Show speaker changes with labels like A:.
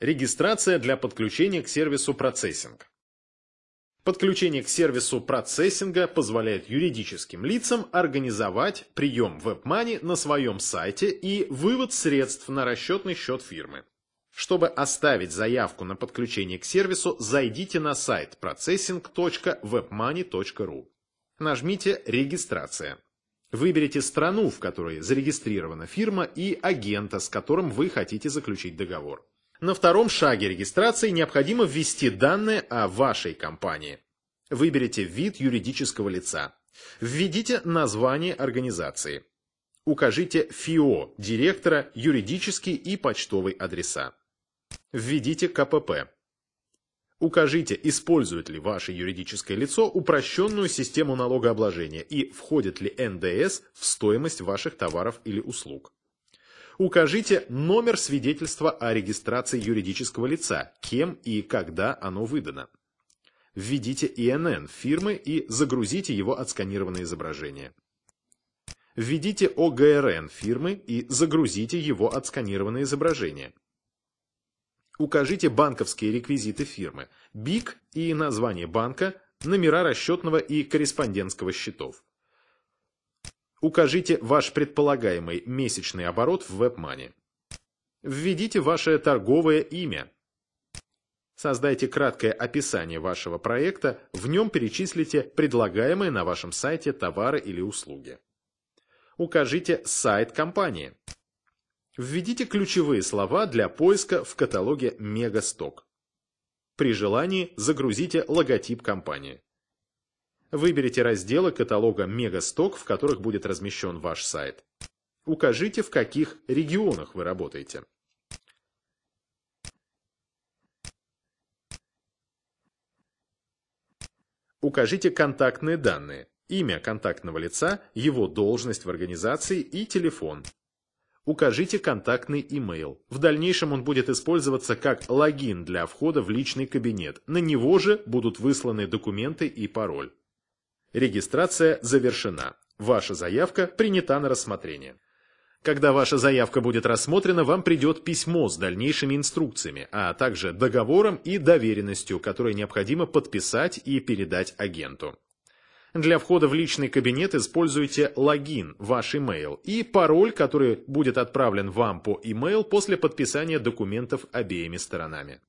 A: Регистрация для подключения к сервису процессинг. Подключение к сервису процессинга позволяет юридическим лицам организовать прием WebMoney на своем сайте и вывод средств на расчетный счет фирмы. Чтобы оставить заявку на подключение к сервису, зайдите на сайт processing.webmoney.ru. Нажмите «Регистрация». Выберите страну, в которой зарегистрирована фирма и агента, с которым вы хотите заключить договор. На втором шаге регистрации необходимо ввести данные о вашей компании. Выберите вид юридического лица. Введите название организации. Укажите ФИО, директора, юридический и почтовый адреса. Введите КПП. Укажите, использует ли ваше юридическое лицо упрощенную систему налогообложения и входит ли НДС в стоимость ваших товаров или услуг укажите номер свидетельства о регистрации юридического лица, кем и когда оно выдано. Введите ИНН фирмы и загрузите его отсканированное изображение. Введите ОГРН фирмы и загрузите его отсканированное изображение. Укажите банковские реквизиты фирмы, БИК и название банка, номера расчетного и корреспондентского счетов. Укажите ваш предполагаемый месячный оборот в WebMoney. Введите ваше торговое имя. Создайте краткое описание вашего проекта, в нем перечислите предлагаемые на вашем сайте товары или услуги. Укажите сайт компании. Введите ключевые слова для поиска в каталоге Мегасток. При желании загрузите логотип компании. Выберите разделы каталога «Мегасток», в которых будет размещен ваш сайт. Укажите, в каких регионах вы работаете. Укажите контактные данные, имя контактного лица, его должность в организации и телефон. Укажите контактный имейл. В дальнейшем он будет использоваться как логин для входа в личный кабинет. На него же будут высланы документы и пароль. Регистрация завершена. Ваша заявка принята на рассмотрение. Когда ваша заявка будет рассмотрена, вам придет письмо с дальнейшими инструкциями, а также договором и доверенностью, которые необходимо подписать и передать агенту. Для входа в личный кабинет используйте логин, ваш email и пароль, который будет отправлен вам по email после подписания документов обеими сторонами.